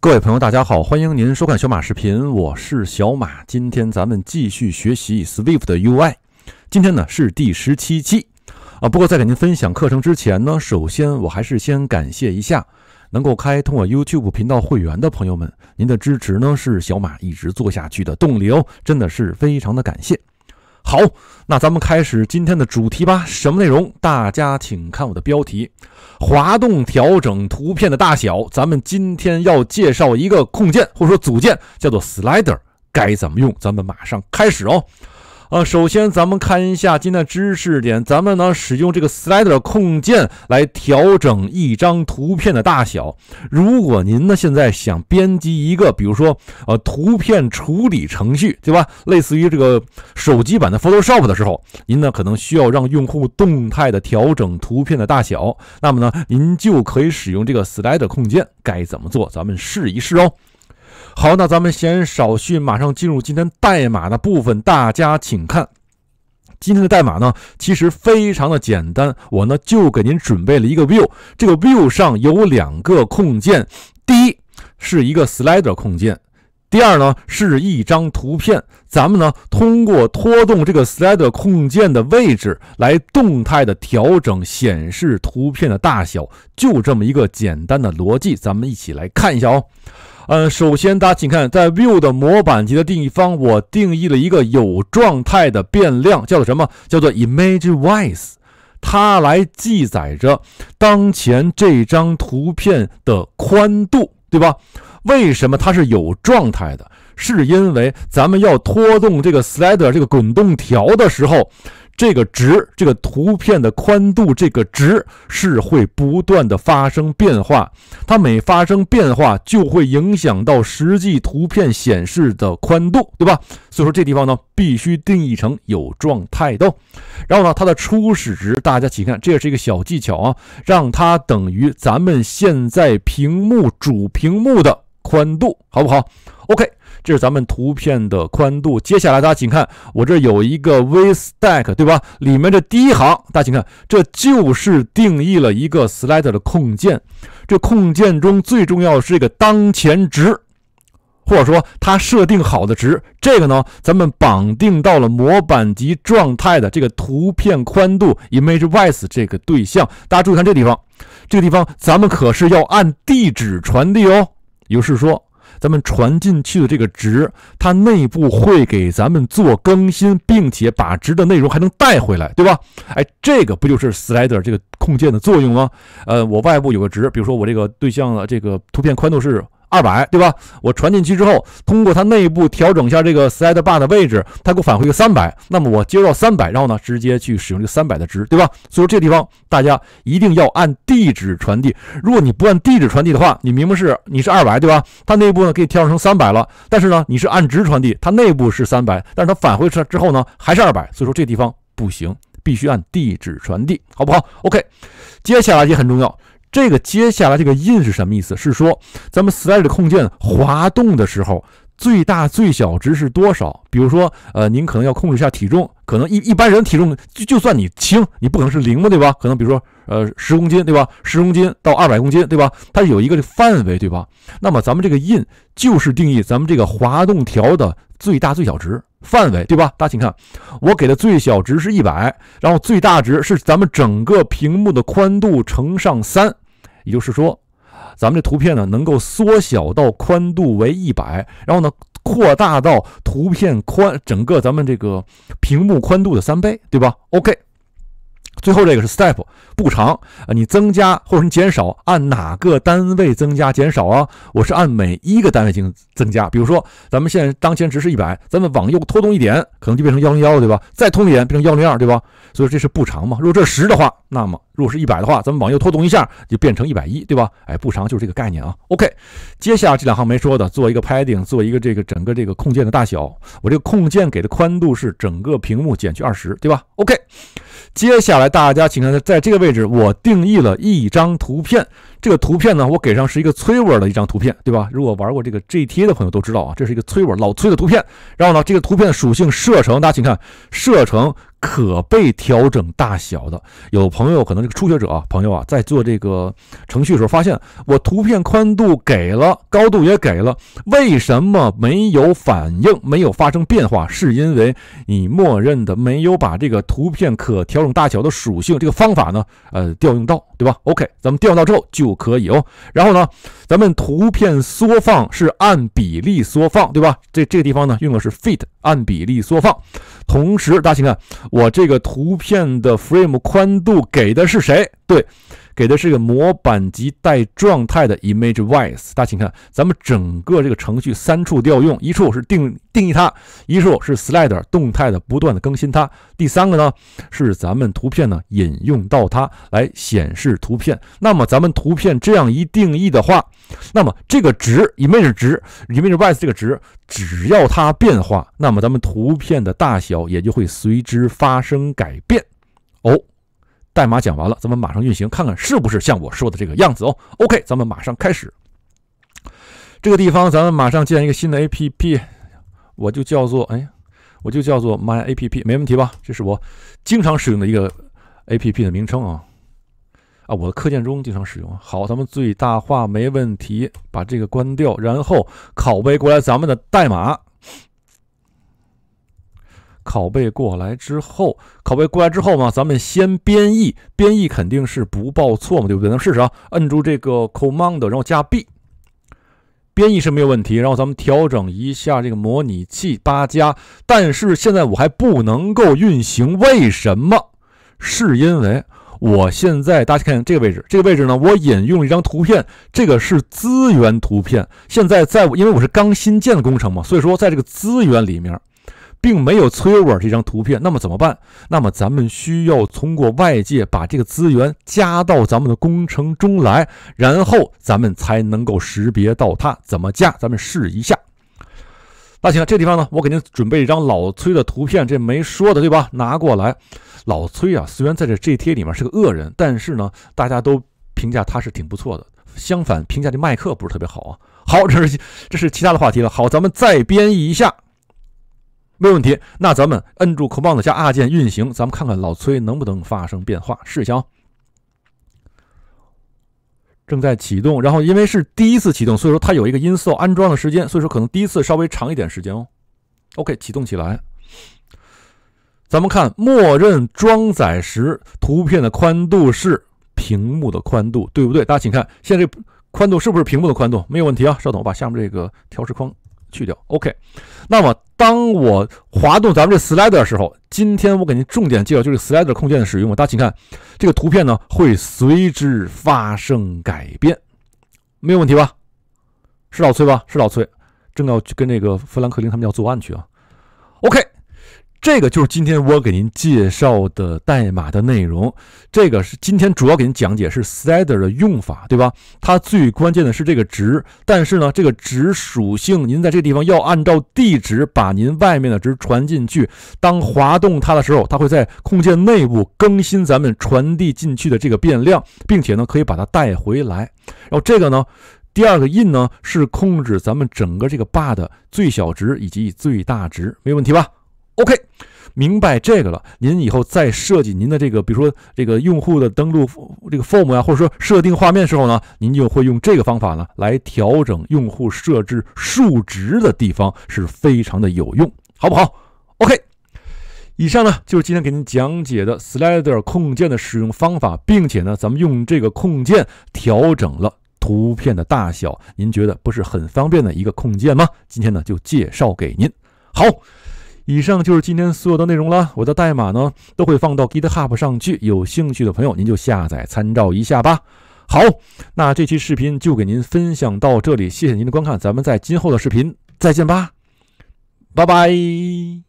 各位朋友，大家好，欢迎您收看小马视频，我是小马。今天咱们继续学习 Swift 的 UI，今天呢是第十七期啊。不过在给您分享课程之前呢，首先我还是先感谢一下能够开通我 YouTube 频道会员的朋友们，您的支持呢是小马一直做下去的动力哦，真的是非常的感谢。好，那咱们开始今天的主题吧。什么内容？大家请看我的标题：滑动调整图片的大小。咱们今天要介绍一个控件或者说组件，叫做 Slider，该怎么用？咱们马上开始哦。啊，首先咱们看一下今天的知识点。咱们呢，使用这个 slider 控件来调整一张图片的大小。如果您呢现在想编辑一个，比如说呃图片处理程序，对吧？类似于这个手机版的 Photoshop 的时候，您呢可能需要让用户动态的调整图片的大小。那么呢，您就可以使用这个 slider 控件。该怎么做？咱们试一试哦。好，那咱们闲言少叙，马上进入今天代码的部分。大家请看，今天的代码呢，其实非常的简单。我呢就给您准备了一个 view，这个 view 上有两个控件，第一是一个 slider 控件，第二呢是一张图片。咱们呢通过拖动这个 slider 控件的位置来动态的调整显示图片的大小，就这么一个简单的逻辑。咱们一起来看一下哦。呃，首先大家请看，在 View 的模板级的定义方，我定义了一个有状态的变量，叫做什么？叫做 i m a g e w i s e 它来记载着当前这张图片的宽度，对吧？为什么它是有状态的？是因为咱们要拖动这个 slider 这个滚动条的时候。这个值，这个图片的宽度，这个值是会不断的发生变化，它每发生变化，就会影响到实际图片显示的宽度，对吧？所以说这地方呢，必须定义成有状态的。然后呢，它的初始值，大家请看，这也是一个小技巧啊，让它等于咱们现在屏幕主屏幕的宽度，好不好？OK。这是咱们图片的宽度。接下来，大家请看，我这有一个 VStack，对吧？里面这第一行，大家请看，这就是定义了一个 Slider 的控件。这控件中最重要是一个当前值，或者说它设定好的值。这个呢，咱们绑定到了模板级状态的这个图片宽度 i m a g e w i s e 这个对象。大家注意看这地方，这地方咱们可是要按地址传递哦，也就是说。咱们传进去的这个值，它内部会给咱们做更新，并且把值的内容还能带回来，对吧？哎，这个不就是 slider 这个控件的作用吗？呃，我外部有个值，比如说我这个对象的这个图片宽度是。二百对吧？我传进去之后，通过它内部调整一下这个 side bar 的位置，它给我返回一个三百。那么我接到三百，然后呢，直接去使用这个三百的值，对吧？所以这地方大家一定要按地址传递。如果你不按地址传递的话，你明明是你是二百对吧？它内部呢给调整成三百了，但是呢你是按值传递，它内部是三百，但是它返回之之后呢还是二百，所以说这地方不行，必须按地址传递，好不好？OK，接下来也很重要。这个接下来这个 in 是什么意思？是说咱们 slider 控件滑动的时候，最大最小值是多少？比如说，呃，您可能要控制一下体重，可能一一般人体重就就算你轻，你不可能是零嘛，对吧？可能比如说，呃，十公斤，对吧？十公斤到二百公斤，对吧？它有一个范围，对吧？那么咱们这个 in 就是定义咱们这个滑动条的最大最小值。范围对吧？大家请看，我给的最小值是一百，然后最大值是咱们整个屏幕的宽度乘上三，也就是说，咱们这图片呢能够缩小到宽度为一百，然后呢扩大到图片宽整个咱们这个屏幕宽度的三倍，对吧？OK。最后这个是 step 步长啊，你增加或者你减少，按哪个单位增加减少啊？我是按每一个单位进行增加。比如说，咱们现在当前值是一百，咱们往右拖动一点，可能就变成幺零幺，对吧？再拖一点变成幺零二，对吧？所以这是步长嘛。如果这是十的话，那么如果是一百的话，咱们往右拖动一下就变成一百一，对吧？哎，步长就是这个概念啊。OK，接下来这两行没说的，做一个 padding，做一个这个整个这个控件的大小。我这个控件给的宽度是整个屏幕减去二十，对吧？OK。接下来，大家请看，在在这个位置，我定义了一张图片。这个图片呢，我给上是一个崔尔的一张图片，对吧？如果玩过这个 GTA 的朋友都知道啊，这是一个崔尔老崔的图片。然后呢，这个图片属性射程，大家请看，射程。可被调整大小的，有朋友可能这个初学者啊，朋友啊，在做这个程序的时候发现，我图片宽度给了，高度也给了，为什么没有反应，没有发生变化？是因为你默认的没有把这个图片可调整大小的属性，这个方法呢，呃，调用到，对吧？OK，咱们调用到之后就可以哦。然后呢，咱们图片缩放是按比例缩放，对吧？这这个地方呢，用的是 Fit，按比例缩放。同时大家请看。我这个图片的 frame 宽度给的是谁？对。给的是个模板级带状态的 Image w i s e 大家请看，咱们整个这个程序三处调用，一处是定定义它，一处是 Slider 动态的不断的更新它，第三个呢是咱们图片呢引用到它来显示图片。那么咱们图片这样一定义的话，那么这个值 Image 值 Image w i s e 这个值只要它变化，那么咱们图片的大小也就会随之发生改变，哦。代码讲完了，咱们马上运行，看看是不是像我说的这个样子哦。OK，咱们马上开始。这个地方，咱们马上建一个新的 APP，我就叫做哎，我就叫做 My APP，没问题吧？这是我经常使用的一个 APP 的名称啊啊，我的课件中经常使用。好，咱们最大化，没问题，把这个关掉，然后拷贝过来咱们的代码。拷贝过来之后，拷贝过来之后嘛，咱们先编译，编译肯定是不报错嘛，对不对？咱们试试啊，摁住这个 Command，然后加 B，编译是没有问题。然后咱们调整一下这个模拟器八加，但是现在我还不能够运行，为什么？是因为我现在大家看这个位置，这个位置呢，我引用了一张图片，这个是资源图片。现在在，因为我是刚新建的工程嘛，所以说在这个资源里面。并没有崔沃尔这张图片，那么怎么办？那么咱们需要通过外界把这个资源加到咱们的工程中来，然后咱们才能够识别到它。怎么加？咱们试一下。那行，这地方呢，我给您准备一张老崔的图片，这没说的，对吧？拿过来。老崔啊，虽然在这这贴里面是个恶人，但是呢，大家都评价他是挺不错的。相反，评价这麦克不是特别好啊。好，这是这是其他的话题了。好，咱们再编译一下。没有问题，那咱们摁住 Command 加 R 键运行，咱们看看老崔能不能发生变化，试一下哦。正在启动，然后因为是第一次启动，所以说它有一个音色安装的时间，所以说可能第一次稍微长一点时间哦。OK，启动起来，咱们看默认装载时图片的宽度是屏幕的宽度，对不对？大家请看，现在这宽度是不是屏幕的宽度？没有问题啊。稍等，我把下面这个调试框。去掉，OK。那么当我滑动咱们这 slider 的时候，今天我给您重点介绍就是 slider 控件的使用。大家请看这个图片呢，会随之发生改变，没有问题吧？是老崔吧？是老崔，正要去跟那个富兰克林他们要作案去啊。OK。这个就是今天我给您介绍的代码的内容。这个是今天主要给您讲解是 slider 的用法，对吧？它最关键的是这个值，但是呢，这个值属性您在这地方要按照地址把您外面的值传进去。当滑动它的时候，它会在控件内部更新咱们传递进去的这个变量，并且呢可以把它带回来。然后这个呢，第二个 in 呢是控制咱们整个这个 bar 的最小值以及最大值，没问题吧？OK，明白这个了。您以后再设计您的这个，比如说这个用户的登录这个 form 呀，或者说设定画面的时候呢，您就会用这个方法呢来调整用户设置数值的地方，是非常的有用，好不好？OK，以上呢就是今天给您讲解的 slider 控件的使用方法，并且呢，咱们用这个控件调整了图片的大小，您觉得不是很方便的一个控件吗？今天呢就介绍给您。好。以上就是今天所有的内容了。我的代码呢都会放到 GitHub 上去，有兴趣的朋友您就下载参照一下吧。好，那这期视频就给您分享到这里，谢谢您的观看，咱们在今后的视频再见吧，拜拜。